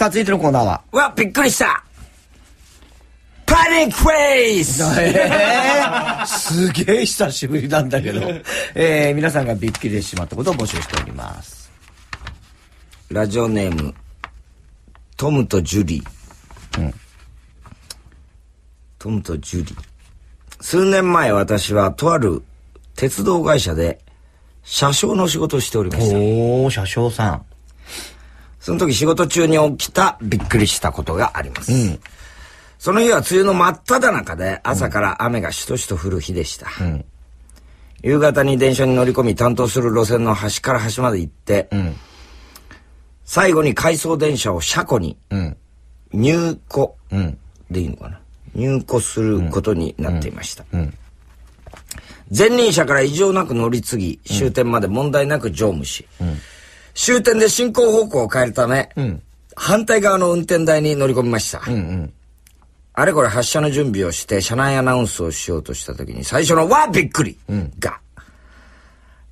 さあ、続いてのコーナーは。うわ、びっくりしたパニックフェイス、えー、すげえ久しぶりなんだけど、えー、皆さんがびっくりしてしまったことを募集しております。ラジオネーム、トムとジュリー。うん。トムとジュリー。数年前私はとある鉄道会社で車掌の仕事をしておりました。おー、車掌さん。その時仕事中に起きたびっくりしたことがあります。うん、その日は梅雨の真っ只中で朝から雨がしとしと降る日でした。うん、夕方に電車に乗り込み担当する路線の端から端まで行って、うん、最後に回送電車を車庫に入庫でいいのかな、入庫することになっていました。前任者から異常なく乗り継ぎ、終点まで問題なく乗務し、終点で進行方向を変えるため、うん、反対側の運転台に乗り込みました。うんうん、あれこれ発車の準備をして、車内アナウンスをしようとした時に、最初のわびっくり、が、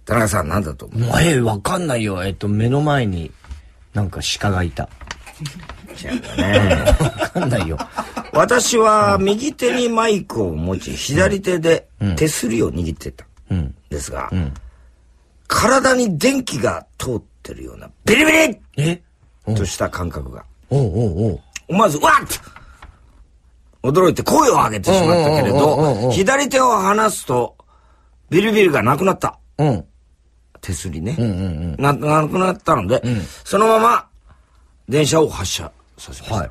田中さん何だと思うええ、わかんないよ。えっと、目の前になんか鹿がいた。ちゃうかね。わかんないよ。私は右手にマイクを持ち、左手で手すりを握ってた。ん、ですが、うん、体に電気が通ってるような、ビリビリえとした感覚が。おうおうおう思わず、わっと驚いて声を上げてしまったけれど、左手を離すと、ビリビリがなくなった。うん。手すりね。な、なくなったので、うん、そのまま、電車を発車させました。はい。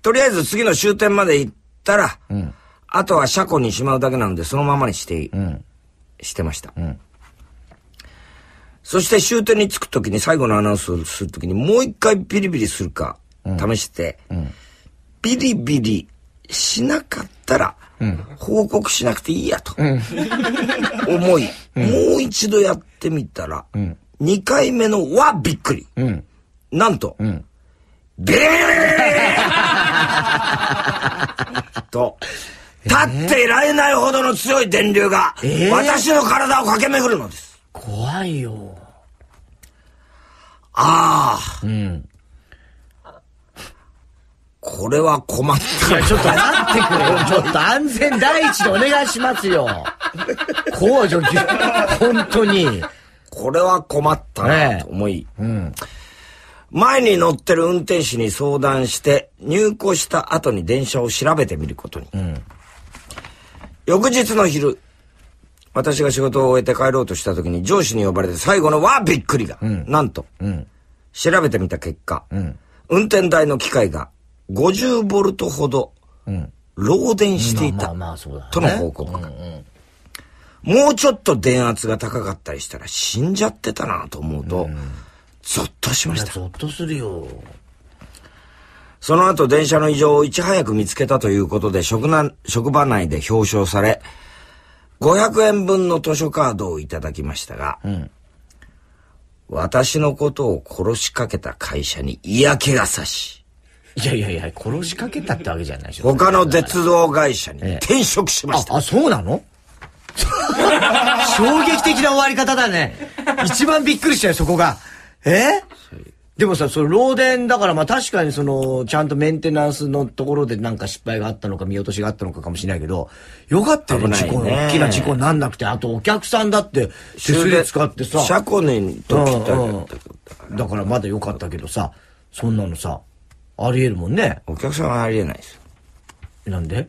とりあえず次の終点まで行ったら、うん、あとは車庫にしまうだけなので、そのままにして、うん、してました。うんそして終点に着くときに最後のアナウンスをするときにもう一回ビリビリするか試して、ビリビリしなかったら、報告しなくていいやと、思い、もう一度やってみたら、二回目のはびっくり。なんと、ビリビリビリビリと、立っていられないほどの強い電流が、私の体を駆け巡るのです。怖いよ。ああ。うん。これは困ったいや、ちょっと待ってくれよ。ちょっと安全第一でお願いしますよ。こうじゃ、本当に。これは困ったな、と思い。ね、うん。前に乗ってる運転手に相談して、入庫した後に電車を調べてみることに。うん、翌日の昼、私が仕事を終えて帰ろうとした時に上司に呼ばれて最後のわびっくりが、うん、なんと、うん、調べてみた結果、うん、運転台の機械が50ボルトほど、漏電していた、との報告が、もうちょっと電圧が高かったりしたら死んじゃってたなと思うと、うん、ゾッとしました。ゾッとするよ。その後電車の異常をいち早く見つけたということで職な職場内で表彰され、500円分の図書カードをいただきましたが、うん、私のことを殺しかけた会社に嫌気がさし、いやいやいや、殺しかけたってわけじゃないでしょ。他の鉄道会社に転職しました。ええ、あ、あ、そうなの 衝撃的な終わり方だね。一番びっくりしたよ、そこが。えでもさ、その漏電だから、まあ確かにその、ちゃんとメンテナンスのところでなんか失敗があったのか、見落としがあったのかかもしれないけど、よかったよ、ね、事故、大きな事故になんなくて、あとお客さんだって、手すり使ってさ。車庫にときたん、だからまだよかったけどさ、そんなのさ、あり得るもんね。お客さんはあり得ないですよ。なんで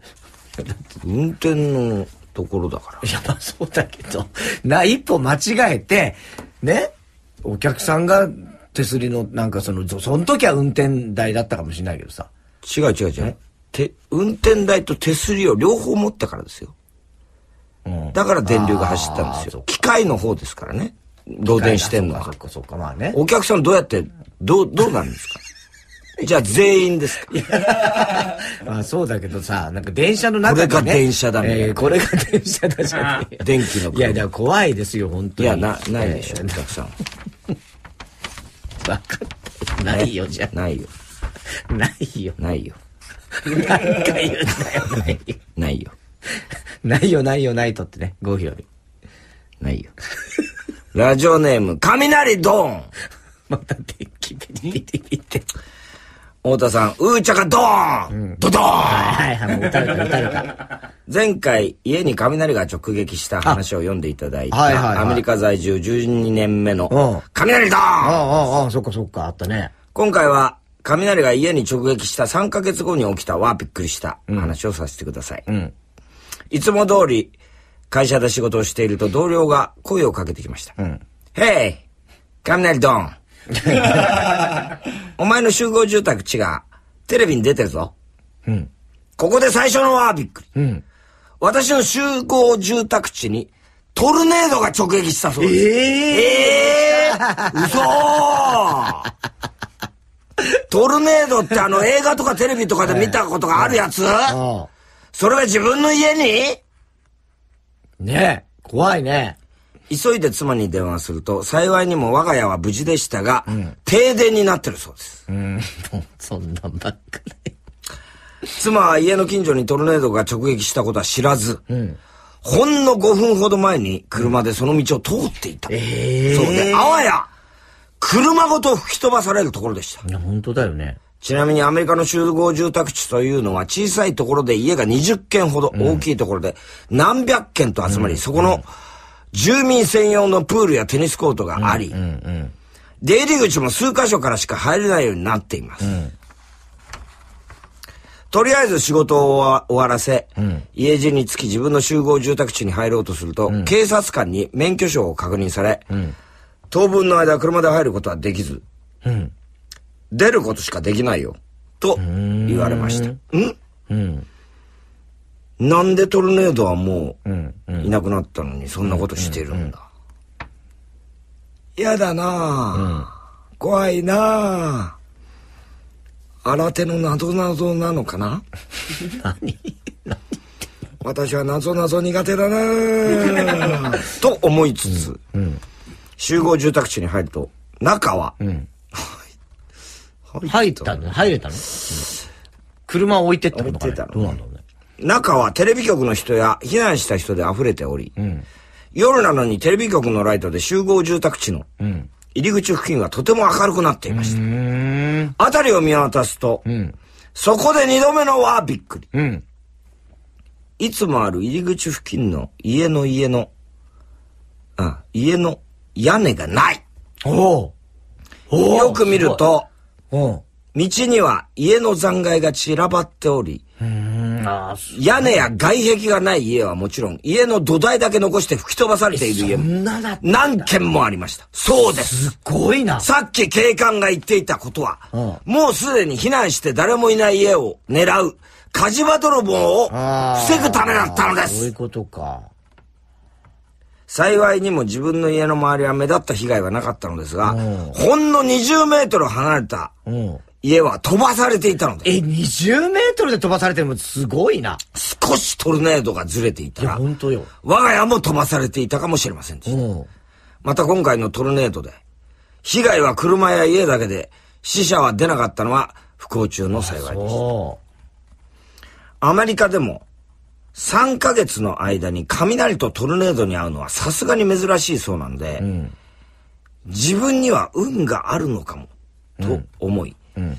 運転のところだから。いや、まあそうだけど、な、一歩間違えて、ね、お客さんが手すりの、なんかその、その時は運転台だったかもしれないけどさ。違う違う違う。て、運転台と手すりを両方持ったからですよ。うん、だから電流が走ったんですよ。機械の方ですからね。漏電してんのは。そっかそっか、まあね。お客さんどうやって、どう、どうなんですか じゃあ全員ですかまあそうだけどさ、なんか電車の中で、ね、これが電車だね。えー、これが電車だじゃん。電気の。いや、怖いですよ、本当に。いや、な、ないでしょ、お客さん。なかった。ないよ、じゃないよ。ないよ。ないよ。何回言うんだよ、ないよ。ないよ。ないよ、ないよ、ないとってね。5秒で。ないよ。ラジオネーム、雷ドーン また電気ビリビリビリって。太田さん、うーちゃかドーン、うん、ドドーンはいはい、もう撃たれた、撃たれた。前回、家に雷が直撃した話を読んでいただいた、はいはいはい、アメリカ在住12年目の、雷ドーンああ、ああ、そっかそっか、あったね。今回は、雷が家に直撃した3ヶ月後に起きたはびっくりした話をさせてください。うん、いつも通り、会社で仕事をしていると同僚が声をかけてきました。うん、Hey! 雷ドーン お前の集合住宅地がテレビに出てるぞ。うん。ここで最初のはびっくり。うん。私の集合住宅地にトルネードが直撃したそうです。えー、えー、嘘ー トルネードってあの映画とかテレビとかで見たことがあるやつ、それが自分の家にねえ、怖いね。急いで妻に電話すると、幸いにも我が家は無事でしたが、うん、停電になってるそうです。うん、そんなんばっかり。妻は家の近所にトルネードが直撃したことは知らず、うん、ほんの5分ほど前に車でその道を通っていた。えー、そうで、あわや、車ごと吹き飛ばされるところでした。いや、本当だよね。ちなみにアメリカの集合住宅地というのは小さいところで家が20軒ほど、大きいところで何百軒と集まり、うん、そこの、うん住民専用のプールやテニスコートがあり、うんうんうん、出入り口も数箇所からしか入れないようになっています。うん、とりあえず仕事を終わらせ、うん、家路につき自分の集合住宅地に入ろうとすると、うん、警察官に免許証を確認され、当分の間車で入ることはできず、出ることしかできないよ、と言われました。んうんなんでトルネードはもういなくなったのにそんなことしてるんだ。嫌だなぁ、怖いなぁ。新手の謎謎なのかな 何私は謎謎苦手だなぁ と思いつつ、うんうん、集合住宅地に入ると、中は、うん、入ったの入れたの、車を置いてったのか、ね、どうなの中はテレビ局の人や避難した人で溢れており、うん、夜なのにテレビ局のライトで集合住宅地の入り口付近はとても明るくなっていました。辺りを見渡すと、うん、そこで二度目のはびっくり、うん。いつもある入り口付近の家の家の、あ、家の屋根がないおおよく見ると、道には家の残骸が散らばっており、屋根や外壁がない家はもちろん、家の土台だけ残して吹き飛ばされている家も、何軒もありました。そうです。すごいな。さっき警官が言っていたことは、もうすでに避難して誰もいない家を狙う、火事場泥棒を防ぐためだったのです。そういうことか。幸いにも自分の家の周りは目立った被害はなかったのですが、ほんの20メートル離れた家は飛ばされていたのだ。え、20メートルで飛ばされてもすごいな。少しトルネードがずれていたら、本当よ。我が家も飛ばされていたかもしれませんでした。また今回のトルネードで、被害は車や家だけで、死者は出なかったのは不幸中の幸いでした。アメリカでも、3ヶ月の間に雷とトルネードに遭うのはさすがに珍しいそうなんで、うん、自分には運があるのかも、と思い、うんうん、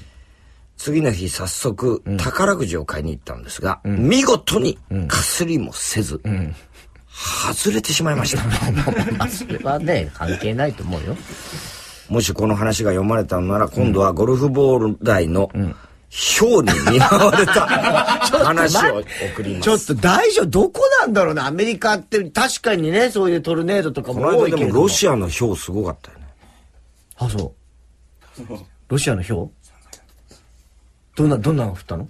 次の日早速、宝くじを買いに行ったんですが、うん、見事にかすりもせず、うん、外れてしまいました。それはね、関係ないと思うよ。もしこの話が読まれたのなら、今度はゴルフボール台の、ひょうに見舞われた 話を送ります。ちょっと大丈夫、どこなんだろうね、アメリカって、確かにね、そういうトルネードとかも多いけど。でもロシアのひょうすごかったよね。あ、そう。ロシアのひょうどんな、どんなの降ったの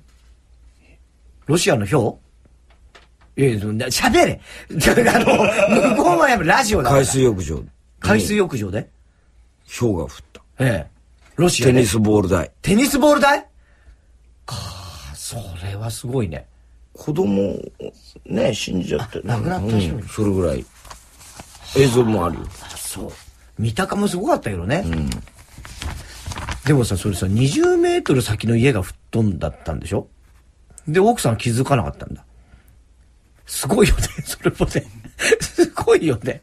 ロシアの票ええ、喋れ あの、向こうはやっぱラジオだ海水浴場。海水浴場でうが降った。ええ。ロシア、テニスボール台。テニスボール台かあ、それはすごいね。子供、ね、死んじゃって。亡くなった人、うん、それぐらい。映像もあるよ。そう。三鷹もすごかったけどね。うん。でもさ、それさ、20メートル先の家が吹っ飛んだったんでしょで、奥さん気づかなかったんだ。すごいよね、それもね。すごいよね。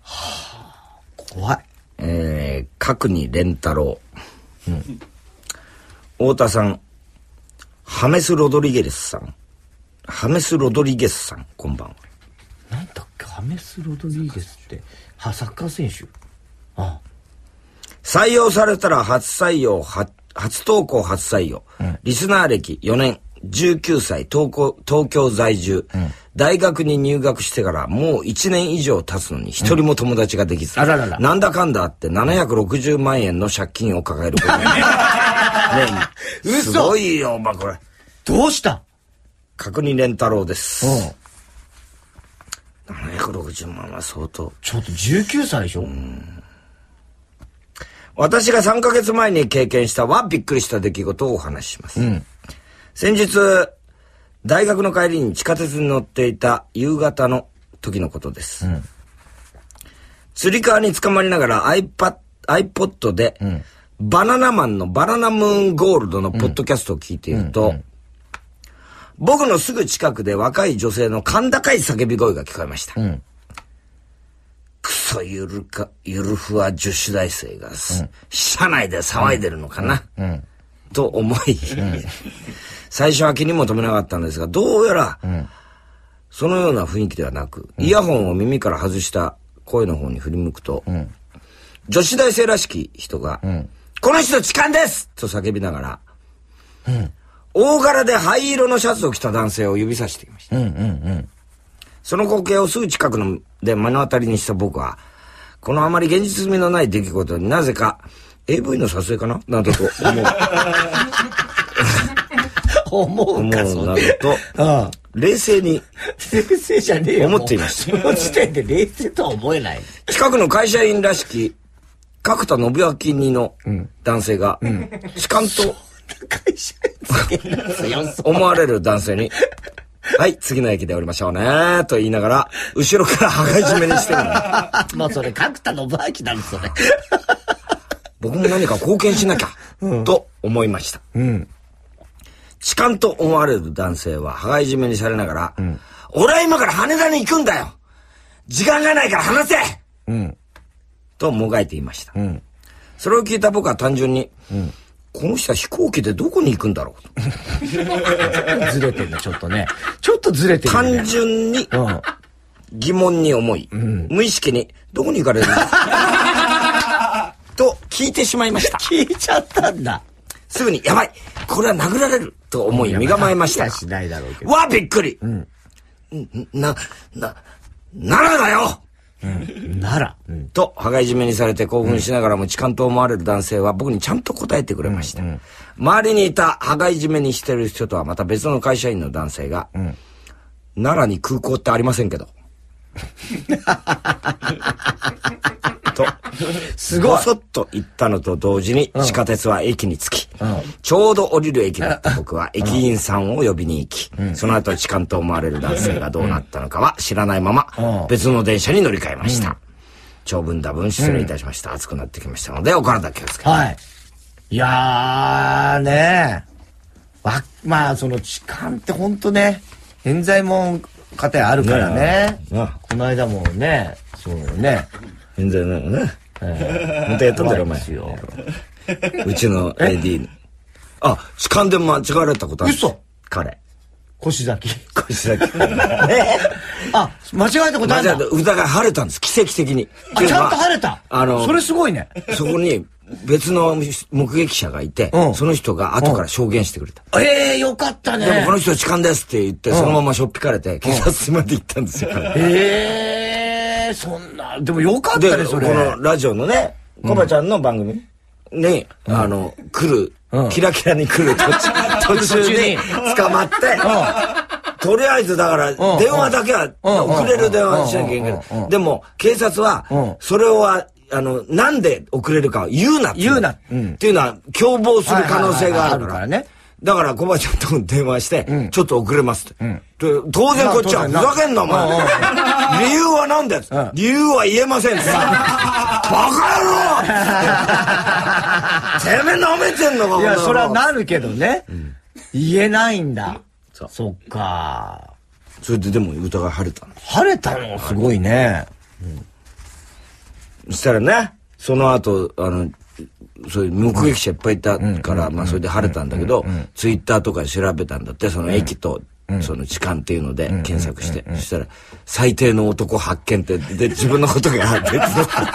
はあ、怖い。えー、角に連太郎。うん。太田さん、ハメス・ロドリゲスさん。ハメス・ロドリゲスさん、こんばんは。なんだっけ、ハメス・ロドリゲスって、は、サッカー選手ああ。採用されたら初採用、初投稿初採用、うん、リスナー歴4年、19歳、東東京在住、うん、大学に入学してからもう1年以上経つのに一人も友達ができず、うん、らららなんだかんだあって760万円の借金を抱えることになる。ね、すごいよ、お前これ。どうした角に連太郎です。うん。760万は相当。ちょっと19歳でしょうん。私が3ヶ月前に経験したはびっくりした出来事をお話しします。うん、先日、大学の帰りに地下鉄に乗っていた夕方の時のことです。うん、釣り革に捕まりながら iPad、iPod で、うん、バナナマンのバナナムーンゴールドのポッドキャストを聞いていると、僕のすぐ近くで若い女性の甲高い叫び声が聞こえました。うんそゆるか、ゆるふわ女子大生が、うん、車内で騒いでるのかな、うんうん、と思い、最初は気にも留めなかったんですが、どうやら、そのような雰囲気ではなく、イヤホンを耳から外した声の方に振り向くと、女子大生らしき人が、この人痴漢ですと叫びながら、大柄で灰色のシャツを着た男性を指さしていました。うんうんうんその光景をすぐ近くので目の当たりにした僕は、このあまり現実味のない出来事になぜか AV の撮影かななんだと思う。思うか思うなると、ああ冷静に。冷静じゃねえよ。思っていました。その時点で冷静とは思えない。近くの会社員らしき、角田信明にの男性が、痴漢と、思われる男性に、はい、次の駅で降りましょうねと言いながら、後ろから羽交い締めにしてるの。もうそれ、角田信明だろ、それ。僕も何か貢献しなきゃ、と思いました。痴漢と思われる男性は、羽交い締めにされながら、俺は今から羽田に行くんだよ時間がないから話せともがいていました。それを聞いた僕は単純に、うんこの人は飛行機でどこに行くんだろう ずれてるね、ちょっとね。ちょっとずれてる、ね、単純に、疑問に思い、うん、無意識に、どこに行かれるんですかと聞いてしまいました。聞いちゃったんだ。すぐに、やばいこれは殴られると思い、身構えました。しないだろうけど。わ、びっくり、うん、な、な、ならだよなら、と、羽交い締めにされて興奮しながらも痴漢と思われる男性は僕にちゃんと答えてくれました。周りにいた羽交い締めにしてる人とはまた別の会社員の男性が、奈良に空港ってありませんけど。と、すごい。そっと行ったのと同時に、地下鉄は駅に着き、ちょうど降りる駅だった 僕は駅員さんを呼びに行き、その後痴漢と思われる男性がどうなったのかは知らないまま、別の電車に乗り換えました。長文だ分失礼いたしました。暑くなってきましたので、お体気をつけて。はい。いやーねわ、まあ、その痴漢ってほんとね、冤罪も過やあるからね。ねこの間もね、そうよね。全然なのね。本当やったんだろ、お前。うちの AD。あ、痴漢で間違われたことある。嘘彼。腰崎。腰崎。あ、間違えたことあるんだ。疑い晴れたんです、奇跡的に。あ、ちゃんと晴れた。あの、それすごいね。そこに別の目撃者がいて、その人が後から証言してくれた。ええ、よかったね。でもこの人痴漢ですって言って、そのまましょっぴかれて、警察まで行ったんですよ。ええ。そんなでもよかったねそれこのラジオのねコバちゃんの番組に、あの来る、キラキラに来る途中 途中に捕まって、とりあえずだから、電話だけは、遅れる電話しなきゃいけないけど、でも、警察は、それは、あの、なんで遅れるか言うなって。言うな。っていうのは、共謀する可能性があるからね。だから、コバちゃんと電話して、ちょっと遅れますって。当然こっちは、ふざけんな、お前。理由は何だよ。理由は言えませんって。バカ野郎てめえ舐めてんのか、いや、それはなるけどね。言えないんだ。そっか。それででも疑い晴れたの。晴れたのすごいね。そしたらね、その後、あの、そういう目撃者いっぱいいたから、まあそれで晴れたんだけど、ツイッターとか調べたんだって、その駅と、その痴漢っていうので検索して、そしたら、最低の男発見って、で、自分のことが発見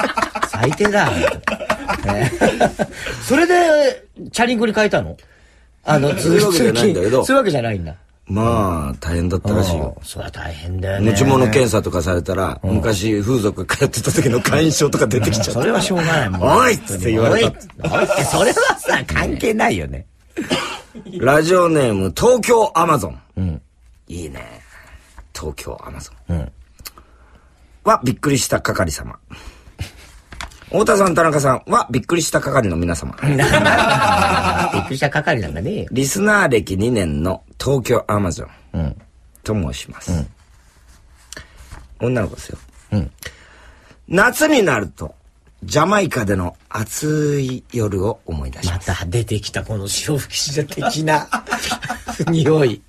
最低だ。それで、チャリンコに変えたのあの、そういうわけじゃないんだけど。そういうわけじゃないんだ。まあ、大変だったらしいよ。そりゃ大変だよね。持ち物検査とかされたら、昔風俗通ってた時の会員証とか出てきちゃった。それはしょうがないもん。おいって言われた。おいって、それはさ、関係ないよね。ラジオネーム、東京アマゾン。うん。いいね。東京アマゾン。うん。は、びっくりした係様。太田さん、田中さんは、びっくりした係の皆様。びっくりした係なんかねえよ。リスナー歴2年の東京アマゾン。うん。と申します。うん。女の子ですよ。うん。夏になると、ジャマイカでの暑い夜を思い出します。また出てきたこの潮吹きし的な 匂い。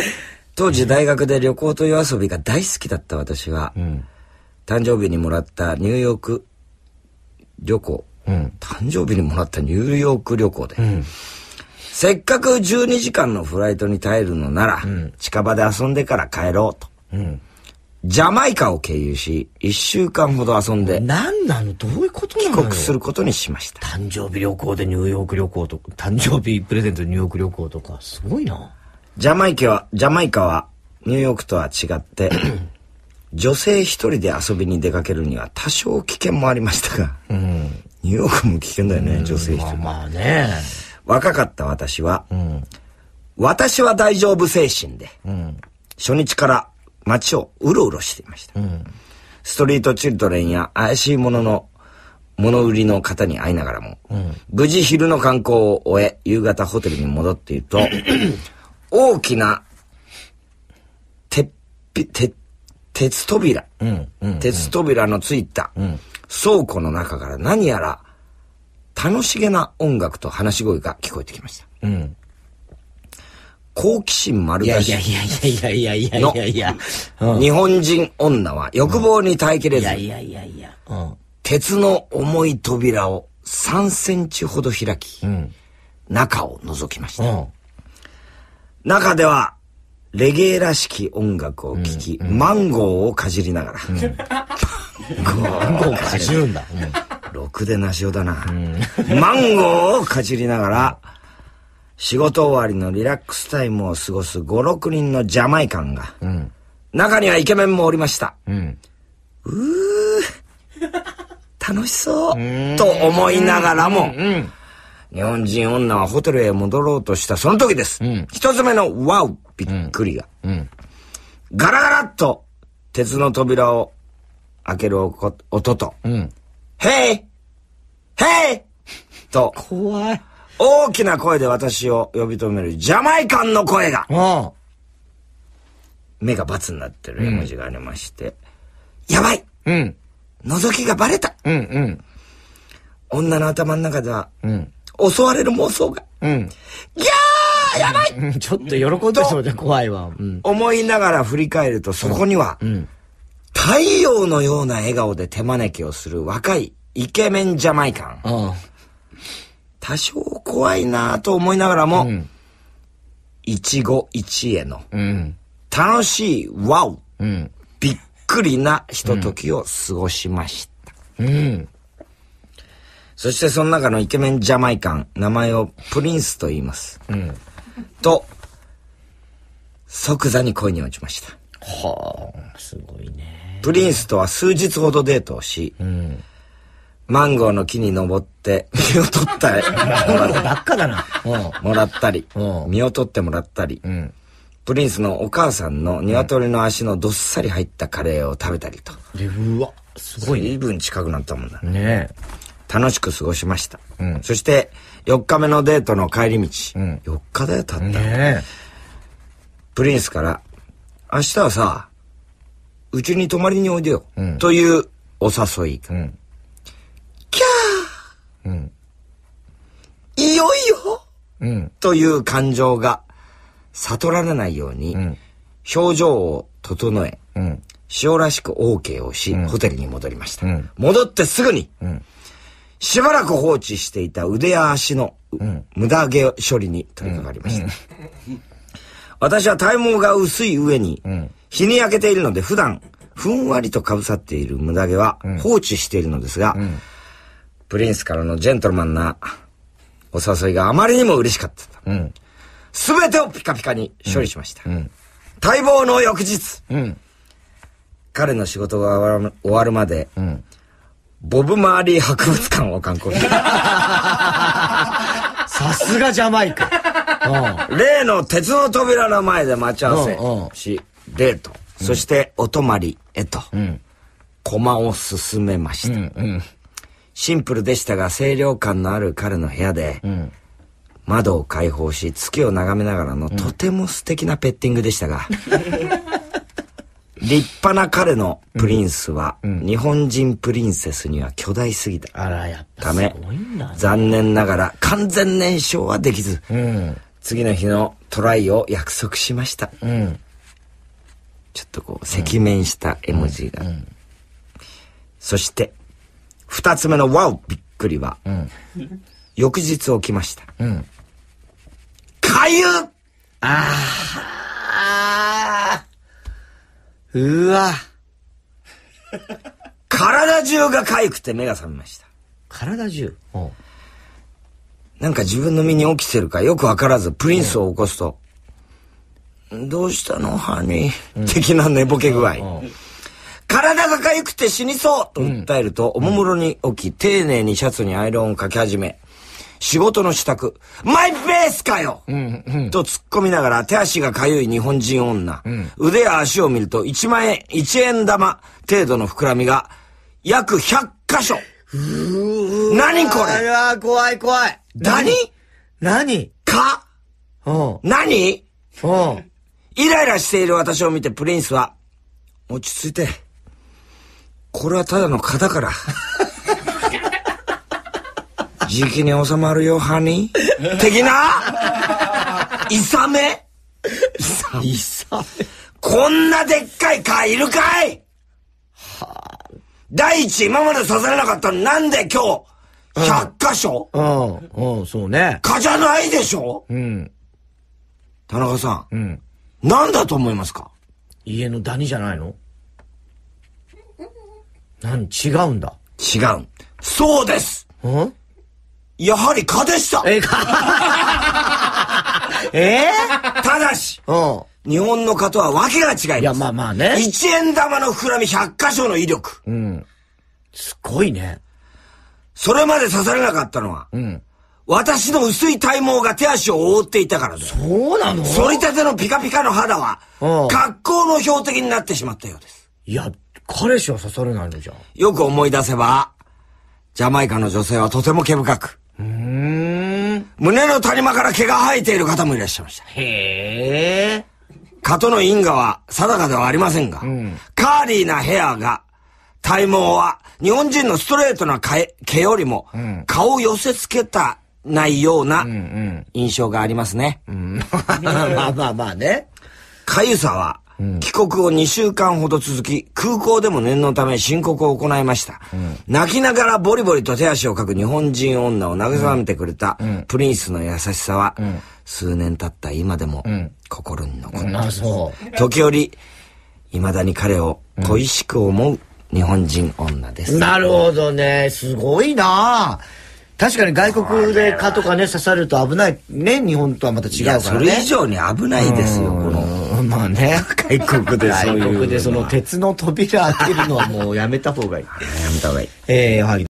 当時大学で旅行という遊びが大好きだった私は、うん、誕生日にもらったニューヨーク旅行、うん、誕生日にもらったニューヨーク旅行で、うん、せっかく12時間のフライトに耐えるのなら、うん、近場で遊んでから帰ろうと、うん、ジャマイカを経由し、1週間ほど遊んで、何なのどういうことなの帰国することにしました。誕生日旅行でニューヨーク旅行とか、誕生日プレゼントニューヨーク旅行とか、すごいな。ジャマイカは、ジャマイカは、ニューヨークとは違って 女性一人で遊びに出かけるには多少危険もありましたが、うん、ニューヨークも危険だよね、うん、女性一人、まあ、まあね。若かった私は、うん、私は大丈夫精神で、初日から街をうろうろしていました。ストリートチルドレンや怪しいものの物売りの方に会いながらも、無事昼の観光を終え、夕方ホテルに戻っていると、大きな鉄、鉄鉄扉、うんうんうん、鉄扉のついた倉庫の中から何やら楽しげな音楽と話し声が聞こえてきました。うん、好奇心丸出し。いやいやいやいやいやいやいや、日本人女は欲望に耐えきれず、いやいやいや、鉄の重い扉を3センチほど開き、中を覗きました。中ではレゲエらしき音楽を聴き、マンゴーをかじりながら。マンゴーをかじるんだ。ろくでなしおだな。マンゴーをかじりながら、仕事終わりのリラックスタイムを過ごす5、6人のジャマイカンが、うん、中にはイケメンもおりました。うん、うー、楽しそう、うと思いながらも、日本人女はホテルへ戻ろうとしたその時です。うん、一つ目のワウ、びっくりが。うん、ガラガラっと鉄の扉を開ける音と、うん、ヘイヘイと、怖い。大きな声で私を呼び止めるジャマイカンの声が、目がツになってる絵文字がありまして、うん、やばい、うん、覗きがバレた、うんうん、女の頭の中では、うん、襲われる妄想が、うん、ギャーやばいちょっと喜んでそうで怖いわ。うん、思いながら振り返ると、そこには、うん、太陽のような笑顔で手招きをする若いイケメンジャマイカン。多少怖いなぁと思いながらも、一期一会の、楽しいワオ、うん、びっくりなひとときを過ごしました。うん、うんそしてその中のイケメンジャマイカン、名前をプリンスと言います。うん、と、即座に恋に落ちました。はあ、すごいね。プリンスとは数日ほどデートをし、うん、マンゴーの木に登って、実を取ったり、ばっかだな。もらったり、実を取ってもらったり、うん、プリンスのお母さんの鶏の足のどっさり入ったカレーを食べたりと。うん、うわ、すごい、ね。随分近くなったもんだね。ね楽しく過ごしました。うん、そして、4日目のデートの帰り道。4日だよ、たった。ねプリンスから、明日はさ、うちに泊まりにおいでよ。というお誘い。うん、キャー、うん、いよいよ、うん、という感情が悟られないように、表情を整え、うん、塩らしく OK をし、ホテルに戻りました。戻ってすぐに、しばらく放置していた腕や足の無駄毛処理に取り掛かりました。私は体毛が薄い上に、日に焼けているので普段、ふんわりとかぶさっているムダ毛は放置しているのですが、うんプリンスからのジェントルマンなお誘いがあまりにも嬉しかった。す、べ、てをピカピカに処理しました。うん、待望の翌日、彼の仕事が終わるまで、ボブ・マーリー博物館を観光して さすがジャマイカ。例の鉄の扉の前で待ち合わせし、デート、そしてお泊まりへと、駒を進めました、シンプルでしたが清涼感のある彼の部屋で、窓を開放し月を眺めながらのとても素敵なペッティングでしたが、立派な彼のプリンスは、日本人プリンセスには巨大すぎた。あら、やっため、残念ながら完全燃焼はできず、次の日のトライを約束しました。ちょっとこう、赤面した絵文字が。そして、二つ目のワオびっくりは、翌日起きました。かゆああうわ。体中が痒くて目が覚めました。体中なんか自分の身に起きてるかよくわからず、プリンスを起こすと、どうしたのハニー、的な寝ぼけ具合。体が痒くて死にそうと訴えると、おもむろに起き、丁寧にシャツにアイロンをかけ始め、仕事の支度。マイペースかよ、うんうん、と突っ込みながら手足が痒い日本人女。うん、腕や足を見ると1万円、1円玉程度の膨らみが約100箇所。何これ怖い怖い。何何か何イライラしている私を見てプリンスは、落ち着いて。これはただの蚊だから。じきに収まるよ、ハニー。的ないさめいさメこんなでっかい蚊いるかいはあ、第一、今まで刺されなかったのなんで今日、100箇所うん、うん、そうね。蚊じゃないでしょうん。田中さん。うん。なんだと思いますか家のダニじゃないの何違うんだ。違う。そうですうんやはり蚊でしたえ えー、ただし、うん。日本の蚊とは訳が違います。いや、まあまあね。一円玉の膨らみ100箇所の威力。うん。すごいね。それまで刺されなかったのは、うん。私の薄い体毛が手足を覆っていたからだそうなの反りたてのピカピカの肌は、うん、格好の標的になってしまったようです。いや、彼氏は刺されないのじゃん。よく思い出せば、ジャマイカの女性はとても毛深く、胸の谷間から毛が生えている方もいらっしゃいました。へえ。蚊との因果は定かではありませんが、うん、カーリーなヘアが、体毛は日本人のストレートな毛よりも、顔を寄せ付けたないような印象がありますね。うんうん、まあまあまあね。かゆさは帰国を2週間ほど続き、空港でも念のため申告を行いました。うん、泣きながらボリボリと手足をかく日本人女を慰めてくれた、プリンスの優しさは、数年経った今でも、心に残っています。時折、未だに彼を恋しく思う日本人女です。なるほどね。すごいな確かに外国で蚊とかね、刺さると危ない。ね、日本とはまた違うからね。それ以上に危ないですよ、このまあね外国でそういう外国でその鉄の扉開けるのはもうやめた方がいい やめた方がいいえー、おはぎ